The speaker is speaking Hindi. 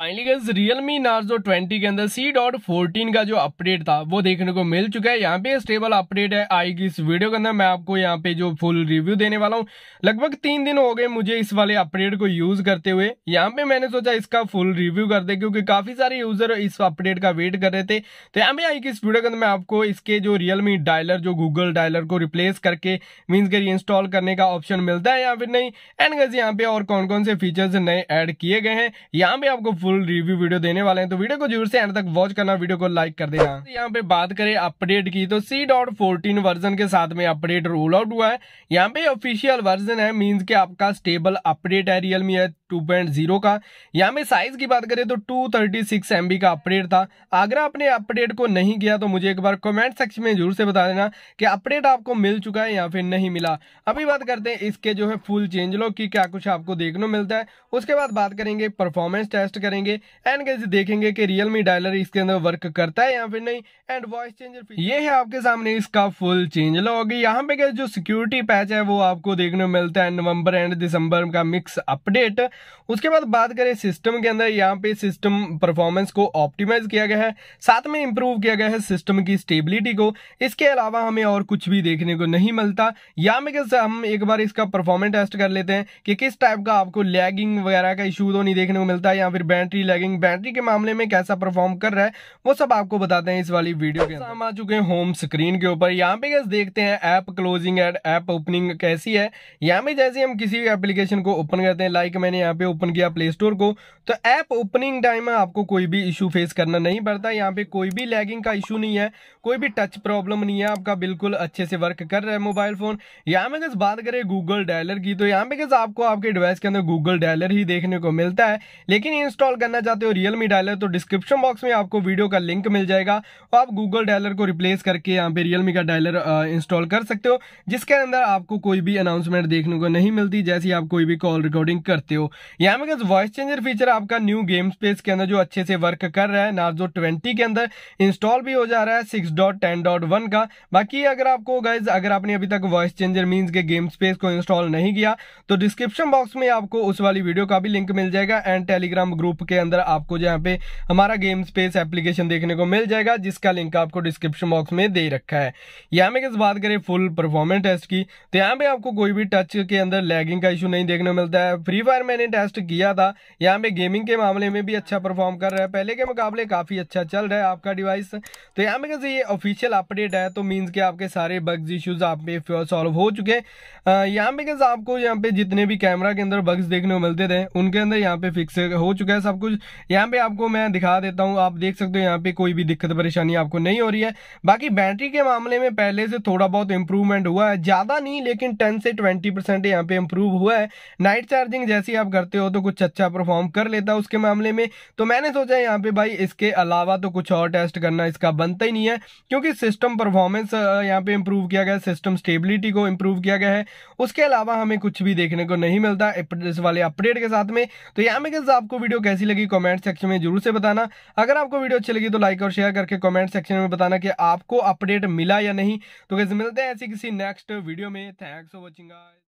फाइनली गज रियल मी नार्जो ट्वेंटी के अंदर सी डॉट फोर्टीन का जो अपडेट था वो देखने को मिल चुका है यहाँ पे स्टेबल अपडेट है आएगी इस वीडियो के अंदर मैं आपको यहाँ पे जो फुल रिव्यू देने वाला हूँ लगभग तीन दिन हो गए मुझे इस वाले अपडेट को यूज करते हुए यहाँ पे मैंने सोचा इसका फुल रिव्यू कर दे क्योंकि काफी सारे यूजर इस अपडेट का वेट कर रहे थे तो यहाँ पे आएगी इस वीडियो के अंदर मैं आपको इसके जो रियल मी डायलर जो गूगल डायलर को रिप्लेस करके मीन्स के इंस्टॉल करने का ऑप्शन मिलता है या फिर नहीं एंड गज यहाँ पे और कौन कौन से फीचर्स नए एड किए गए हैं यहाँ पे आपको फुल रिव्यू वीडियो देने वाले हैं तो वीडियो को जरूर से एंड तक वॉच करना वीडियो को लाइक कर देना तो यहाँ पे बात करें अपडेट की तो सी डॉट फोर्टीन वर्जन के साथ में अपडेट रोल आउट हुआ है यहाँ पे ऑफिशियल वर्जन है मीन्स के आपका स्टेबल अपडेट है रियलमी है टू पॉइंट जीरो का यहाँ में साइज़ की बात करें तो two thirty six M B का अपडेट था अगर आपने अपडेट को नहीं किया तो मुझे एक बार कमेंट सेक्शन में जरूर से बता देना कि अपडेट आपको मिल चुका है या फिर नहीं मिला अभी बात करते हैं इसके जो है फुल चेंज लो कि क्या कुछ आपको देखने मिलता है उसके बाद बात करेंगे परफॉर्मेंस टेस्ट करेंगे एंड कैसे देखेंगे कि रियल मी डायलर इसके अंदर वर्क करता है या फिर नहीं एंड वॉइस चेंजर ये है आपके सामने इसका फुल चेंज होगी यहाँ पे जो सिक्योरिटी पैच है वो आपको देखने मिलता है नवम्बर एंड दिसंबर का मिक्स अपडेट उसके बाद बात करें सिस्टम के अंदर यहाँ पे सिस्टम परफॉर्मेंस को ऑप्टिमाइज किया गया है साथ में इंप्रूव किया गया है सिस्टम की स्टेबिलिटी को इसके अलावा हमें और कुछ भी देखने को नहीं मिलता या में हम एक बार इसका परफॉर्मेंस टेस्ट कर लेते हैं कि किस टाइप का आपको लैगिंग वगैरह का इशू तो नहीं देखने को मिलता या फिर बैटरी लैगिंग बैटरी के मामले में कैसा परफॉर्म कर रहा है वो सब आपको बताते हैं इस वाली वीडियो के हम आ चुके हैं होम स्क्रीन के ऊपर यहाँ पे कैसे देखते हैं app closing ad app opening कैसी है यहाँ पे जैसे हम किसी भी एप्लीकेशन को ओपन करते हैं लाइक मैंने यहाँ पे ओपन किया प्ले स्टोर को तो ऐप ओपनिंग टाइम में आपको कोई भी इशू फेस करना नहीं पड़ता यहाँ पे कोई भी लैगिंग का इशू नहीं है कोई भी टच प्रॉब्लम नहीं है आपका बिल्कुल अच्छे से वर्क कर रहा है मोबाइल फ़ोन यहाँ पे गज बात करें गूगल डायलर की तो यहाँ पे गज आपको आपके डिवाइस के अंदर गूगल डायलर ही देखने को मिलता है लेकिन इंस्टॉल करना चाहते हो रियलमी डायलर तो डिस्क्रिप्शन बॉक्स में आपको वीडियो का लिंक मिल जाएगा और तो आप गूगल डायलर को रिप्लेस करके यहाँ पे रियलमी का डायलर इंस्टॉल कर सकते हो जिसके अंदर आपको कोई भी अनाउंसमेंट देखने को नहीं मिलती जैसी आप कोई भी कॉल रिकॉर्डिंग करते हो यहाँ पे वॉइस चेंजर फीचर आपका न्यू गेम स्पेस के अंदर जो अच्छे से वर्क कर रहा है नार्जो ट्वेंटी के अंदर इंस्टॉल भी हो जा रहा है six dot ten dot one का बाकी अगर आपको गाइज अगर आपने अभी तक वॉइस चेंजर मीन के गेम स्पेस को इंस्टॉल नहीं किया तो डिस्क्रिप्शन बॉक्स में आपको उस वाली वीडियो का भी लिंक मिल जाएगा एंड टेलीग्राम ग्रुप के अंदर आपको जहाँ पे हमारा गेम स्पेस एप्लीकेशन देखने को मिल जाएगा जिसका लिंक आपको डिस्क्रिप्शन बॉक्स में दे रखा है यहाँ पे बात करें फुल परफॉर्मेंस टेस्ट की तो यहाँ पे आपको कोई भी टच के अंदर लैगिंग का इशू नहीं देखने मिलता है फ्री फायर मैंने टेस्ट किया था यहाँ पे गेमिंग के मामले में भी अच्छा परफॉर्म कर रहा है पहले के मुकाबले काफ़ी अच्छा चल रहा है आपका डिवाइस तो यहाँ पे कैसे ये ऑफिशियल अपडेट है तो मीन्स के आपके सारे बग्स इशूज़ आप पे सॉल्व हो चुके यहाँ पे कैसे आपको यहाँ पे जितने भी कैमरा के अंदर बग्स देखने को मिलते थे उनके अंदर यहाँ पे फिक्स हो चुका है सब कुछ यहाँ पे आपको मैं दिखा देता हूँ आप देख सकते हो यहाँ पे कोई भी दिक्कत परेशानी आपको नहीं हो रही है बाकी बैटरी के मामले में पहले से थोड़ा बहुत इंप्रूवमेंट हुआ है ज़्यादा नहीं लेकिन टेन से ट्वेंटी परसेंट यहाँ पे इंप्रूव हुआ है नाइट चार्जिंग जैसी आप करते हो तो कुछ अच्छा परफॉर्म कर लेता उसके मामले में तो मैंने सोचा यहाँ पे भाई इसके अलावा तो कुछ और टेस्ट करना इसका बनता ही नहीं है क्योंकि सिस्टम परफॉर्मेंस यहाँ पे इम्प्रूव किया गया सिस्टम स्टेबिलिटी को इम्प्रूव किया गया है उसके अलावा हमें कुछ भी देखने को नहीं मिलता इस वाले अपडेट के साथ में तो यहाँ पे कैसे आपको वीडियो कैसी लगी कॉमेंट सेक्शन में जरूर से बताना अगर आपको वीडियो अच्छी लगी तो लाइक और शेयर करके कॉमेंट सेक्शन में बताना कि आपको अपडेट मिला या नहीं तो कैसे मिलते हैं ऐसी किसी नेक्स्ट वीडियो में थैंक्स फॉर वॉचिंग